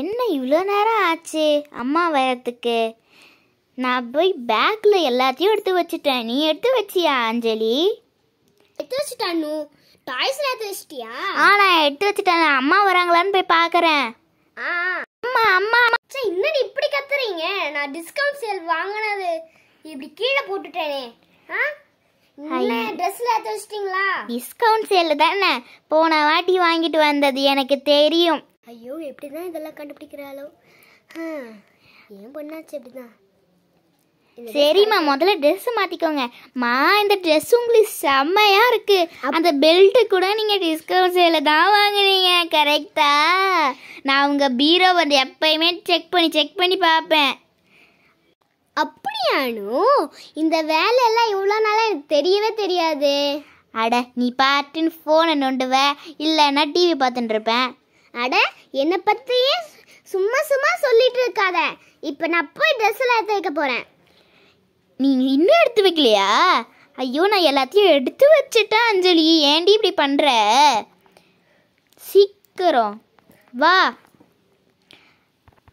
என்ன இவ்வளோ நேரம் ஆச்சு அம்மா வரத்துக்கு நான் போய் பேக்கில் எல்லாத்தையும் எடுத்து வச்சுட்டேன் நீ எடுத்து வச்சியா அஞ்சலி எடுத்து வச்சுட்டானு டாய்ஸ் எடுத்து வச்சிட்டியா ஆ நான் எடுத்து வச்சுட்டேன் அம்மா வராங்களான்னு போய் பார்க்குறேன் அம்மா அம்மா அம்மா இன்னடி இப்படி கத்துறீங்க நான் டிஸ்கவுண்ட் சேல் வாங்கினது இப்படி கீழே போட்டுட்டேனே ஆ டிஸ்கவுண்ட் சேல் தானே போன வாட்டி வாங்கிட்டு வந்தது எனக்கு தெரியும் ஐயோ எப்படி தான் இதெல்லாம் கண்டுபிடிக்கிறாளோ ஏன் பொண்ணாச்சு எப்படி தான் சரிம்மா முதல்ல ட்ரெஸ் மாத்திக்கோங்க மா இந்த ட்ரெஸ் உங்களுக்கு செம்மையா இருக்கு அந்த பெல்ட் கூட நீங்க டிஸ்கவுண்ட் சேல தான் வாங்குனீங்க கரெக்டா நான் உங்க பீரோ வந்து எப்பயுமே செக் பண்ணி செக் பண்ணி பார்ப்பேன் அப்படியானோ இந்த வேலையெல்லாம் இவ்வளோ நாளாக எனக்கு தெரியவே தெரியாது அட நீ பாட்டுன்னு ஃபோனை நோண்டுவ இல்லைன்னா டிவி பார்த்துட்டு இருப்பேன் அட என்னை பற்றியே சும்மா சும்மா சொல்லிட்டு இருக்காத இப்போ நான் போய் ட்ரெஸ் எல்லாம் எடுத்து வைக்க போகிறேன் நீங்கள் இன்னும் எடுத்து வைக்கலையா ஐயோ நான் எல்லாத்தையும் எடுத்து வச்சுட்டேன் அஞ்சலி ஏண்டி இப்படி பண்ணுற சீக்கிரம் வா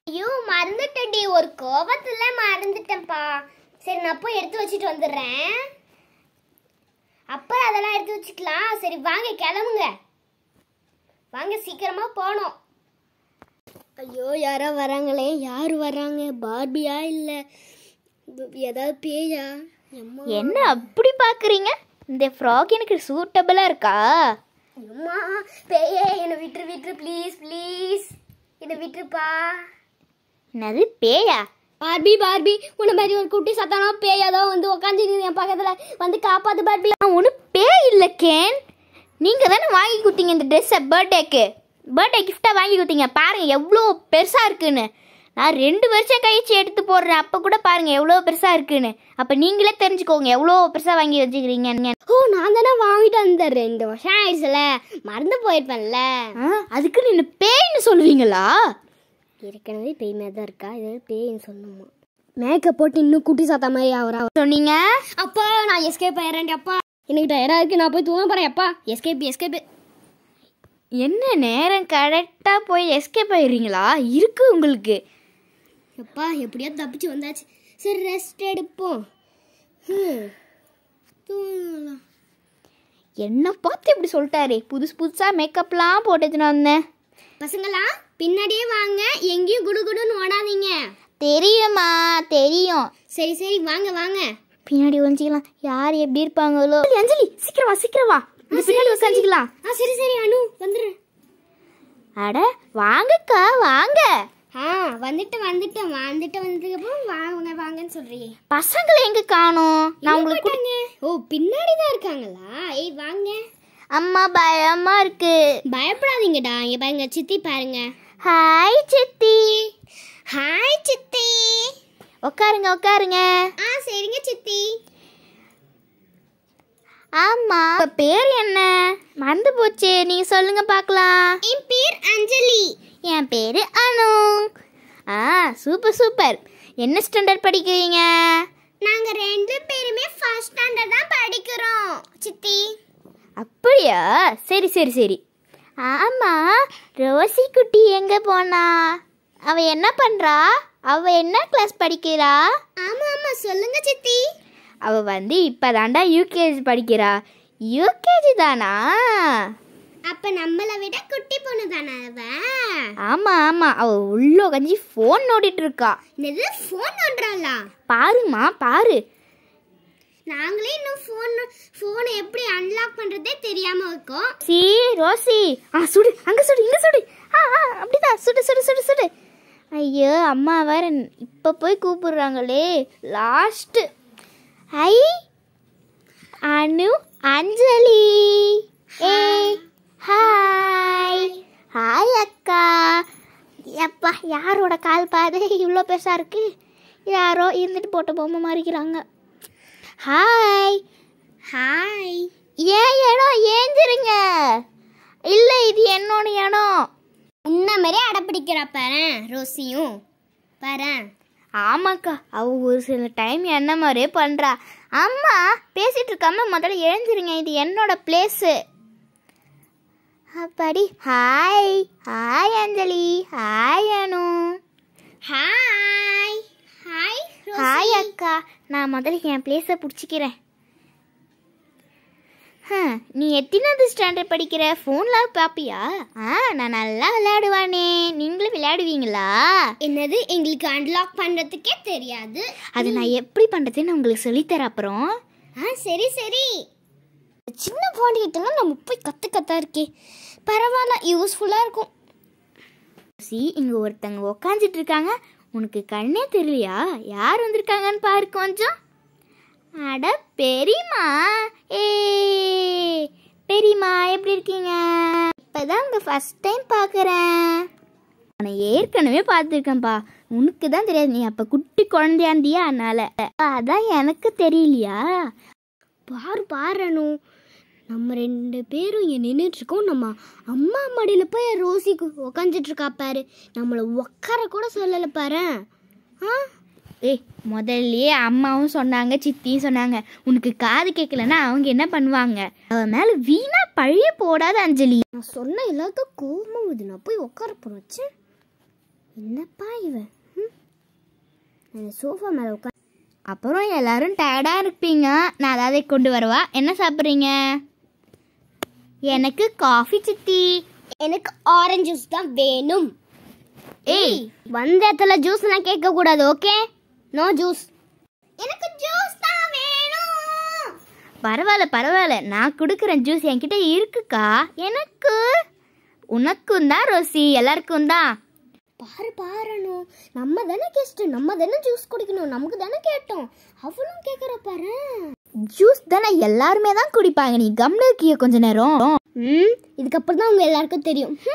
ஐயோ மறந்துட்டேன்டி ஒரு கோபத்தில் மறந்துட்டேன்ப்பா சரி நான் போய் எடுத்து வச்சுட்டு வந்துடுறேன் அப்புறம் அதெல்லாம் எடுத்து வச்சுக்கலாம் சரி வாங்க கிளம்புங்க வாங்க சீக்கிரமாக போனோம் ஐயோ யாரோ வராங்களே யார் வராங்க பார்பியா இல்லை ஏதாவது பேயா என்ன அப்படி பார்க்குறீங்க இந்த ஃப்ராக் எனக்கு சூட்டபிளா இருக்கா அம்மா பேயே என்னை விட்டுரு விட்டுரு ப்ளீஸ் ப்ளீஸ் என்னை விட்டுருப்பா என்னது பேயா பார்பி பார்பி உன்னை மாதிரி ஒரு குட்டி சத்தானா பேயாதோ வந்து உக்காந்துருக்கு என் பக்கத்தில் வந்து காப்பாத்து பார்பி ஒன்றும் பேய் இல்லை கேன் நீங்கள் தானே வாங்கி கொடுத்தீங்க இந்த ட்ரெஸ்ஸை பர்த்டேக்கு பர்த்டே கிஃப்டாக வாங்கி கொடுத்தீங்க பாருங்கள் எவ்வளோ பெருசாக இருக்குன்னு நான் ரெண்டு வருஷம் கழிச்சு எடுத்து போடுறேன் அப்போ கூட பாருங்கள் எவ்வளோ பெருசாக இருக்குன்னு அப்போ நீங்களே தெரிஞ்சுக்கோங்க எவ்வளோ பெருசாக வாங்கி வச்சுக்கிறீங்க ஓ நான் தானே வாங்கிட்டு வந்துடுறேன் ரெண்டு வருஷம் ஆயிடுச்சுல மறந்து போயிருப்பேன்ல அதுக்கு நீங்கள் பேய்னு சொல்லுவீங்களா ஏற்கனவே பேய் மாதிரி தான் இருக்கா இது பேய்னு சொல்லணுமா மேக்கப் போட்டு இன்னும் குட்டி சாத்தா மாதிரி ஆகிறா சொன்னீங்க அப்பா நான் எஸ்கேப் ஆயிடுறேன் அப்பா எனக்கு டயராக இருக்குது நான் போய் தூங்க போகிறேன் எப்பா எஸ்கேப் எஸ்கேப்பு என்ன நேரம் கரெக்டாக போய் எஸ்கேப் ஆயிடுறீங்களா இருக்குது உங்களுக்கு எப்பா எப்படியாவது தப்பிச்சு வந்தாச்சு சரி ரெஸ்ட் எடுப்போம் தூங்கலாம் என்ன பார்த்து இப்படி சொல்லிட்டாரு புதுசு புதுசாக மேக்கப்லாம் போட்டுச்சுன்னு வந்தேன் பசங்களா பின்னாடியே வாங்க எங்கேயும் குடு குடுன்னு ஓடாதீங்க தெரியுமா தெரியும் சரி சரி வாங்க வாங்க பின்னாடி ஒழிஞ்சிக்கலாம் யார் எப்படி இருப்பாங்களோ அஞ்சலி சீக்கிரம் வா சீக்கிரம் வா பின்னாடி உட்காந்துக்கலாம் ஆ சரி சரி அனு வந்துடு அட வாங்கக்கா வாங்க ஆ வந்துட்டு வந்துட்டேன் வந்துட்டு வந்ததுக்கப்புறம் வாங்க வாங்கன்னு சொல்றியே பசங்களை எங்க காணோம் நான் உங்களுக்கு ஓ பின்னாடி தான் இருக்காங்களா ஏய் வாங்க அம்மா பயமா இருக்கு பயப்படாதீங்கடா இங்க பாருங்க சித்தி பாருங்க ஹாய் சித்தி ஹாய் சித்தி உட்காருங்க உட்காருங்க ஆ சரிங்க சித்தி ஆமா பேர் என்ன மறந்து போச்சு நீ சொல்லுங்க பார்க்கலாம் என் பேர் அஞ்சலி என் பேரு அனு ஆ சூப்பர் சூப்பர் என்ன ஸ்டாண்டர்ட் படிக்கிறீங்க நாங்க ரெண்டு பேருமே ஃபர்ஸ்ட் ஸ்டாண்டர்ட் தான் படிக்கிறோம் சித்தி அப்படியா சரி சரி சரி ஆமா ரோசி குட்டி எங்க போனா அவ என்ன பண்றா அவ என்ன கிளாஸ் படிக்கிறா ஆமா ஆமா சொல்லுங்க சித்தி அவ வந்து இப்பதாண்டா யூகேஜி படிக்கிறா யூகேஜி தானா அப்ப நம்மள விட குட்டி பொண்ணு தானா அவ ஆமா ஆமா அவ உள்ள கஞ்சி ஃபோன் நோடிட்டு இருக்கா என்னது ஃபோன் நோண்டுறாளா பாருமா பாரு நாங்களே இன்னும் ஃபோன் ஃபோனை எப்படி அன்லாக் பண்ணுறதே தெரியாமல் இருக்கோம் சி ரோசி ஆ சுடு அங்கே சுடு இங்க சுடு ஆ ஆ அப்படிதான் சுடு சுடு சுடு சுடு ஐயோ அம்மா வேற இப்போ போய் கூப்பிடுறாங்களே லாஸ்ட்டு ஐ அனு அஞ்சலி ஏய் ஹாய் ஹாய் அக்கா எப்பா யாரோட கால் பாது இவ்வளோ பெருசாக இருக்குது யாரோ இருந்துட்டு போட்ட பொம்மை மாறிக்கிறாங்க ஹாய் ஹாய் ஏன் இடம் ஏஞ்சிருங்க இல்லை இது என்னோட இடம் உன்ன மாதிரியே அடைப்பிடிக்கிறா பாரு ரோசியும் பாரு ஆமாக்கா அவ ஒரு சில டைம் என்ன மாதிரியே பண்ணுறா அம்மா பேசிகிட்டு இருக்காம முதல்ல எழுந்திருங்க இது என்னோட பிளேஸு அப்படி hi hi Anjali hi Anu hi hi hi அக்கா நான் முதல்ல என் பிளேஸை பிடிச்சிக்கிறேன் நீ எத்தினாவது ஸ்டாண்டர்ட் படிக்கிற ஃபோன்லாம் பார்ப்பியா ஆ நான் நல்லா விளையாடுவானே நீங்களும் விளையாடுவீங்களா என்னது எங்களுக்கு அன்லாக் பண்ணுறதுக்கே தெரியாது அது நான் எப்படி பண்ணுறதுன்னு உங்களுக்கு சொல்லித்தர அப்புறம் ஆ சரி சரி சின்ன ஃபோன் கிட்டங்க நம்ம போய் கற்று கத்தா இருக்கே பரவாயில்ல யூஸ்ஃபுல்லாக இருக்கும் சி இங்கே ஒருத்தங்க உக்காந்துட்டு இருக்காங்க உனக்கு கண்ணே தெரியலையா யார் வந்திருக்காங்கன்னு பாரு கொஞ்சம் அட பெரியமா ஏ பெரியமா எப்படி இருக்கீங்க இப்பதான் உங்க ஃபர்ஸ்ட் டைம் பார்க்குறேன் நான் ஏற்கனவே பார்த்துருக்கேன்ப்பா உனக்கு தான் தெரியாது நீ அப்போ குட்டி இருந்தியா அதனால அதான் எனக்கு தெரியலையா பாரு பாரு நம்ம ரெண்டு பேரும் இங்கே நின்றுட்டுருக்கோம் நம்ம அம்மா மடியில் போய் ரோசி உக்காந்துட்டு இருக்கா பாரு நம்மளை உக்கார கூட சொல்லலை பாரு ஆ ஏய் முதல்லயே அம்மாவும் சொன்னாங்க சித்தியும் சொன்னாங்க உனக்கு காது கேட்கலன்னா அவங்க என்ன பண்ணுவாங்க அவன் மேலே வீணா பழைய போடாத அஞ்சலி நான் சொன்ன எல்லாருக்கும் கோபமும் இது நான் போய் உட்கார போச்சு என்னப்பா இவ சோஃபா மேலே உட்கார அப்புறம் எல்லாரும் டயர்டாக இருப்பீங்க நான் அதாவது கொண்டு வருவா என்ன சாப்பிட்றீங்க எனக்கு காஃபி சித்தி எனக்கு ஆரஞ்சு ஜூஸ் தான் வேணும் ஏய் வந்த இடத்துல ஜூஸ் கேட்க கேட்கக்கூடாது ஓகே நோ ஜூஸ் எனக்கு ஜூஸ் தான் வேணும் பரவாயில்ல பரவாயில்ல நான் கொடுக்குறேன் ஜூஸ் என்கிட்ட இருக்குக்கா எனக்கு உனக்கும் தான் ரோசி எல்லாருக்கும் தான் பாரு பாருணும் நம்ம தானே கெஸ்ட் நம்ம தானே ஜூஸ் குடிக்கணும் நமக்கு தானே கேட்டோம் அவளும் கேட்குற பாரு ஜூஸ் தானே எல்லாருமே தான் குடிப்பாங்க நீ கம்ல இருக்கிய கொஞ்ச நேரம் ம் இதுக்கப்புறம் தான் உங்க எல்லாருக்கும் தெரியும்